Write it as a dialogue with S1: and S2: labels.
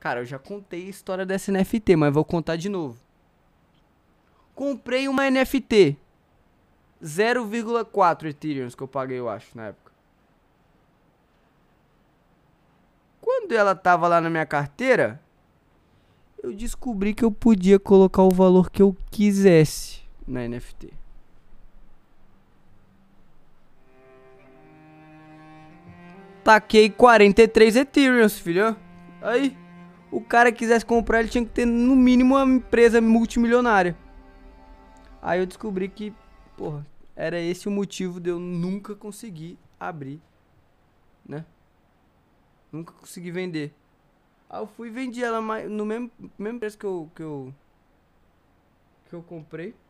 S1: Cara, eu já contei a história dessa NFT, mas vou contar de novo. Comprei uma NFT. 0,4 Ethereum que eu paguei, eu acho, na época. Quando ela tava lá na minha carteira, eu descobri que eu podia colocar o valor que eu quisesse na NFT. Taquei 43 Ethereum, filho. Aí o cara quisesse comprar, ele tinha que ter no mínimo uma empresa multimilionária. Aí eu descobri que, porra, era esse o motivo de eu nunca conseguir abrir, né? Nunca consegui vender. Aí eu fui e vendi ela no mesmo, mesmo preço que eu, que eu, que eu comprei.